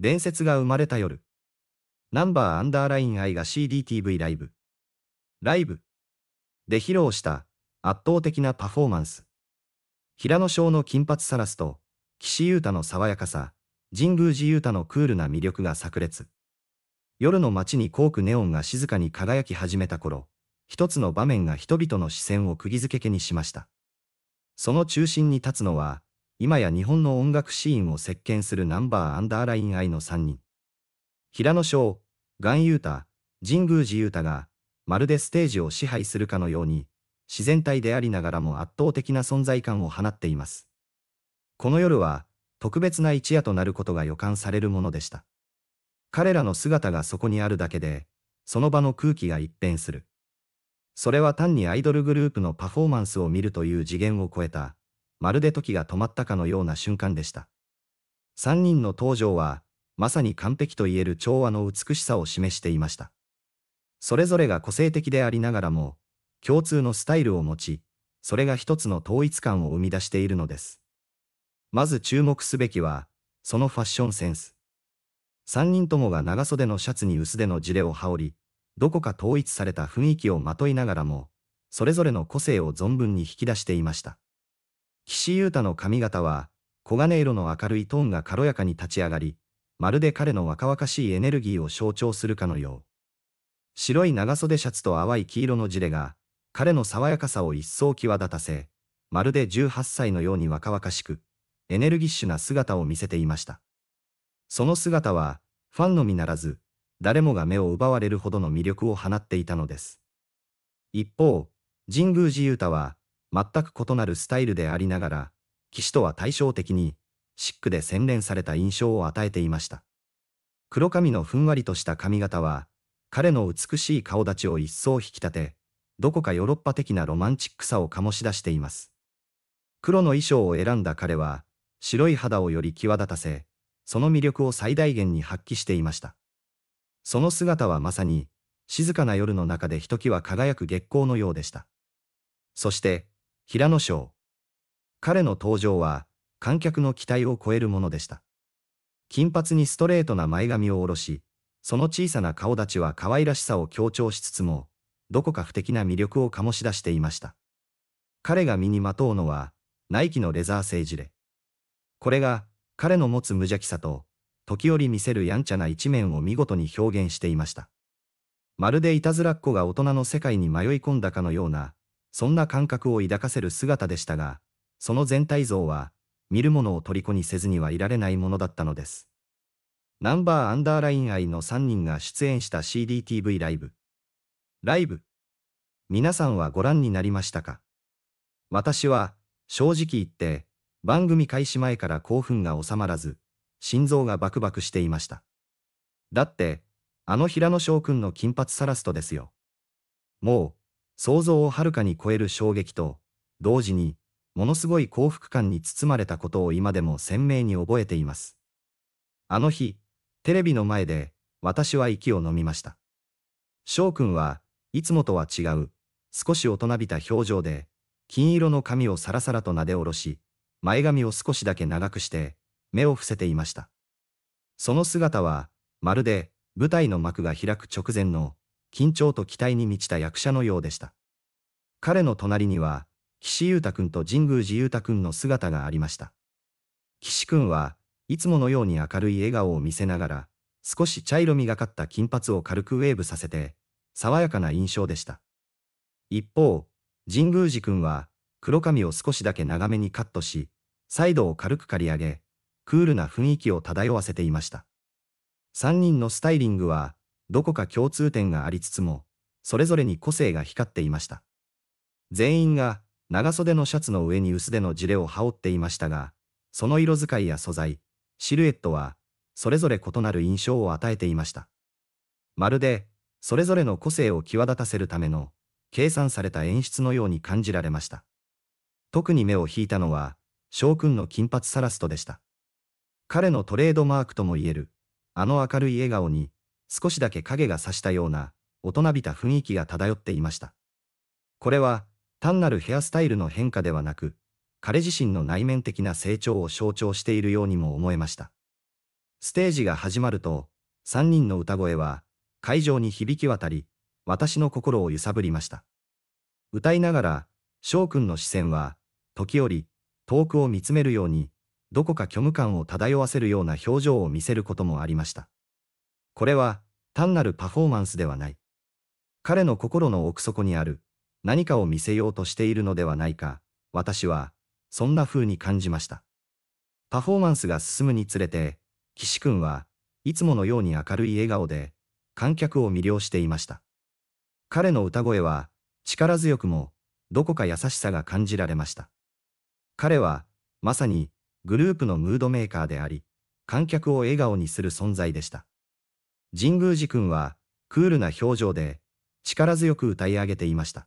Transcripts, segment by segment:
伝説が生まれた夜。ナンバーアンダーライン愛が CDTV ライブ。ライブ。で披露した圧倒的なパフォーマンス。平野翔の金髪サラスと、岸優太の爽やかさ、神宮寺優太のクールな魅力が炸裂。夜の街にコークネオンが静かに輝き始めた頃、一つの場面が人々の視線を釘付けにしました。その中心に立つのは、今や日本の音楽シーンを席巻するナンバーアンダーライン愛の3人。平野翔、岩優太、神宮寺優太が、まるでステージを支配するかのように、自然体でありながらも圧倒的な存在感を放っています。この夜は、特別な一夜となることが予感されるものでした。彼らの姿がそこにあるだけで、その場の空気が一変する。それは単にアイドルグループのパフォーマンスを見るという次元を超えた、まるで時が止まったかのような瞬間でした。3人の登場は、まさに完璧といえる調和の美しさを示していました。それぞれが個性的でありながらも、共通のスタイルを持ち、それが一つの統一感を生み出しているのです。まず注目すべきは、そのファッションセンス。3人ともが長袖のシャツに薄手のジレを羽織り、どこか統一された雰囲気をまといながらも、それぞれの個性を存分に引き出していました。岸優太の髪型は、黄金色の明るいトーンが軽やかに立ち上がり、まるで彼の若々しいエネルギーを象徴するかのよう。白い長袖シャツと淡い黄色のジレが、彼の爽やかさを一層際立たせ、まるで18歳のように若々しく、エネルギッシュな姿を見せていました。その姿は、ファンのみならず、誰もが目を奪われるほどの魅力を放っていたのです。一方、神宮寺勇太は、全く異なるスタイルでありながら、騎士とは対照的に、シックで洗練された印象を与えていました。黒髪のふんわりとした髪型は、彼の美しい顔立ちを一層引き立て、どこかヨーロッパ的なロマンチックさを醸し出しています。黒の衣装を選んだ彼は、白い肌をより際立たせ、その魅力を最大限に発揮していました。その姿はまさに、静かな夜の中でひときわ輝く月光のようでした。そして、平野翔。彼の登場は、観客の期待を超えるものでした。金髪にストレートな前髪を下ろし、その小さな顔立ちは可愛らしさを強調しつつも、どこか不敵な魅力を醸し出していました。彼が身にまとうのは、ナイキのレザー製ジレ。これが、彼の持つ無邪気さと、時折見せるやんちゃな一面を見事に表現していました。まるでいたずらっ子が大人の世界に迷い込んだかのような、そんな感覚を抱かせる姿でしたが、その全体像は、見る者を虜にせずにはいられないものだったのです。ナンバーアンダーライン愛の3人が出演した CDTV ライブ。ライブ。皆さんはご覧になりましたか私は、正直言って、番組開始前から興奮が収まらず、心臓がバクバクしていました。だって、あの平野翔くんの金髪サラストですよ。もう、想像をはるかに超える衝撃と、同時に、ものすごい幸福感に包まれたことを今でも鮮明に覚えています。あの日、テレビの前で、私は息を飲みました。翔くんはいつもとは違う、少し大人びた表情で、金色の髪をさらさらと撫で下ろし、前髪を少しだけ長くして、目を伏せていました。その姿は、まるで、舞台の幕が開く直前の、緊張と期待に満ちた役者のようでした。彼の隣には、岸優太君と神宮寺優太君の姿がありました。岸君はいつものように明るい笑顔を見せながら、少し茶色みがかった金髪を軽くウェーブさせて、爽やかな印象でした。一方、神宮寺君は黒髪を少しだけ長めにカットし、サイドを軽く刈り上げ、クールな雰囲気を漂わせていました。三人のスタイリングはどこか共通点がありつつも、それぞれに個性が光っていました。全員が長袖のシャツの上に薄手のジレを羽織っていましたが、その色使いや素材、シルエットは、それぞれ異なる印象を与えていました。まるで、それぞれの個性を際立たせるための、計算された演出のように感じられました。特に目を引いたのは、翔くんの金髪サラストでした。彼のトレードマークともいえる、あの明るい笑顔に、少しだけ影が差したような、大人びた雰囲気が漂っていました。これは、単なるヘアスタイルの変化ではなく、彼自身の内面的な成長を象徴しているようにも思えました。ステージが始まると、3人の歌声は、会場に響き渡り、私の心を揺さぶりました。歌いながら、翔くんの視線は、時折、遠くを見つめるように、どこか虚無感を漂わせるような表情を見せることもありました。これは単なるパフォーマンスではない。彼の心の奥底にある何かを見せようとしているのではないか、私はそんな風に感じました。パフォーマンスが進むにつれて、岸くんはいつものように明るい笑顔で観客を魅了していました。彼の歌声は力強くもどこか優しさが感じられました。彼はまさにグループのムードメーカーであり、観客を笑顔にする存在でした。神宮寺君は、クールな表情で、力強く歌い上げていました。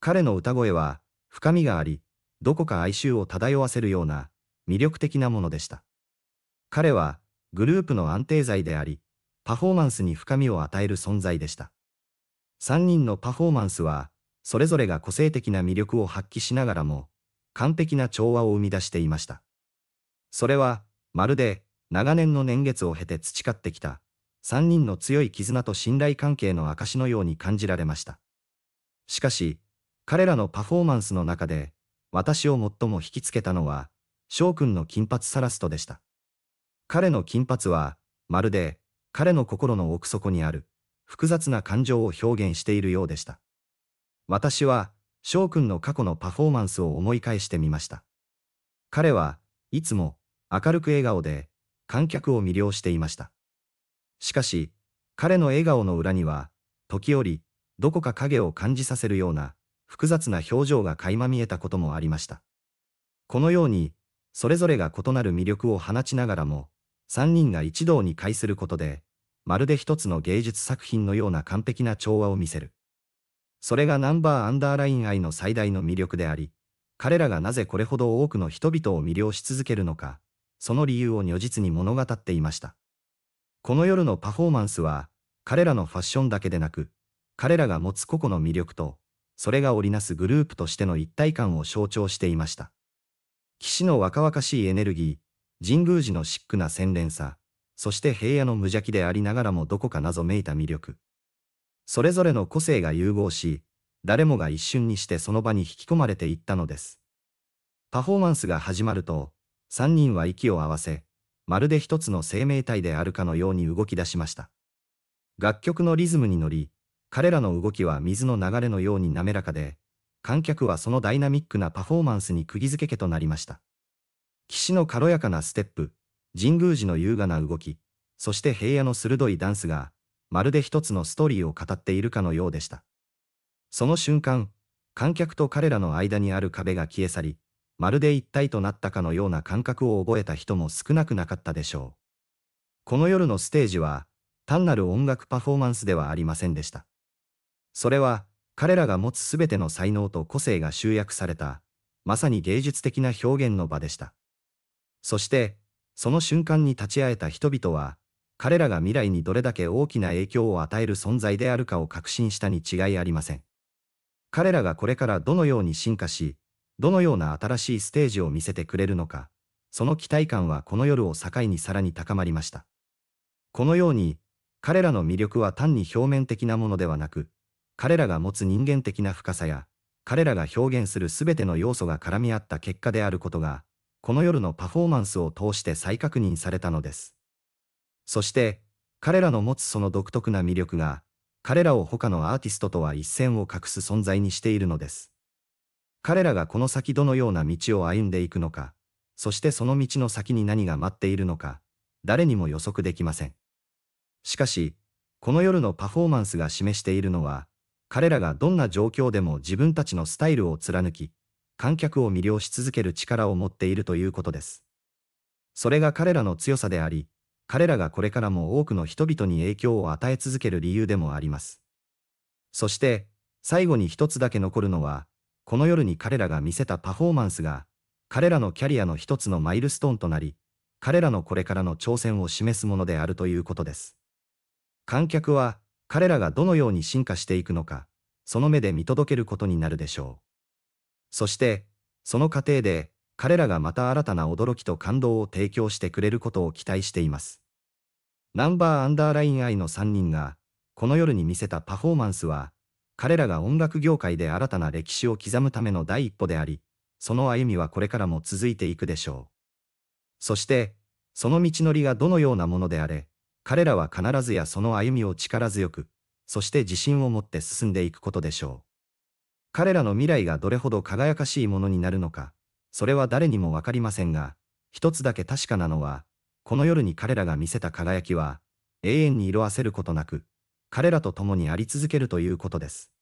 彼の歌声は、深みがあり、どこか哀愁を漂わせるような、魅力的なものでした。彼は、グループの安定剤であり、パフォーマンスに深みを与える存在でした。3人のパフォーマンスは、それぞれが個性的な魅力を発揮しながらも、完璧な調和を生み出していました。それは、まるで、長年の年月を経て培ってきた、3人の強い絆と信頼関係の証のように感じられました。しかし、彼らのパフォーマンスの中で、私を最も引きつけたのは、翔くんの金髪サラストでした。彼の金髪は、まるで、彼の心の奥底にある、複雑な感情を表現しているようでした。私は、翔くんの過去のパフォーマンスを思い返してみました。彼はいつも明るく笑顔で観客を魅了していました。しかし、彼の笑顔の裏には、時折、どこか影を感じさせるような、複雑な表情が垣間見えたこともありました。このように、それぞれが異なる魅力を放ちながらも、三人が一堂に会することで、まるで一つの芸術作品のような完璧な調和を見せる。それがナンバーアンダーライン愛の最大の魅力であり、彼らがなぜこれほど多くの人々を魅了し続けるのか、その理由を如実に物語っていました。この夜のパフォーマンスは、彼らのファッションだけでなく、彼らが持つ個々の魅力と、それが織りなすグループとしての一体感を象徴していました。岸の若々しいエネルギー、神宮寺のシックな洗練さ、そして平野の無邪気でありながらもどこか謎めいた魅力。それぞれの個性が融合し、誰もが一瞬にしてその場に引き込まれていったのです。パフォーマンスが始まると、3人は息を合わせ、まるで一つの生命体であるかのように動き出しました。楽曲のリズムに乗り、彼らの動きは水の流れのように滑らかで、観客はそのダイナミックなパフォーマンスに釘付け家となりました。岸の軽やかなステップ、神宮寺の優雅な動き、そして平野の鋭いダンスが、まるで一つのストーリーを語っているかのようでした。その瞬間、観客と彼らの間にある壁が消え去り、まるで一体となったかのような感覚を覚えた人も少なくなかったでしょう。この夜のステージは、単なる音楽パフォーマンスではありませんでした。それは、彼らが持つすべての才能と個性が集約された、まさに芸術的な表現の場でした。そして、その瞬間に立ち会えた人々は、彼らが未来にどれだけ大きな影響を与える存在であるかを確信したに違いありません。彼らがこれからどのように進化し、どのような新しいステージを見せてくれるのか、その期待感はこの夜を境にさらに高まりました。このように、彼らの魅力は単に表面的なものではなく、彼らが持つ人間的な深さや、彼らが表現するすべての要素が絡み合った結果であることが、この夜のパフォーマンスを通して再確認されたのです。そして、彼らの持つその独特な魅力が、彼らを他のアーティストとは一線を画す存在にしているのです。彼らがこの先どのような道を歩んでいくのか、そしてその道の先に何が待っているのか、誰にも予測できません。しかし、この夜のパフォーマンスが示しているのは、彼らがどんな状況でも自分たちのスタイルを貫き、観客を魅了し続ける力を持っているということです。それが彼らの強さであり、彼らがこれからも多くの人々に影響を与え続ける理由でもあります。そして、最後に一つだけ残るのは、この夜に彼らが見せたパフォーマンスが、彼らのキャリアの一つのマイルストーンとなり、彼らのこれからの挑戦を示すものであるということです。観客は、彼らがどのように進化していくのか、その目で見届けることになるでしょう。そして、その過程で、彼らがまた新たな驚きと感動を提供してくれることを期待しています。ナンバーアンダーラインイの3人が、この夜に見せたパフォーマンスは、彼らが音楽業界で新たな歴史を刻むための第一歩であり、その歩みはこれからも続いていくでしょう。そして、その道のりがどのようなものであれ、彼らは必ずやその歩みを力強く、そして自信を持って進んでいくことでしょう。彼らの未来がどれほど輝かしいものになるのか、それは誰にもわかりませんが、一つだけ確かなのは、この夜に彼らが見せた輝きは、永遠に色あせることなく、彼らと共にあり続けるということです。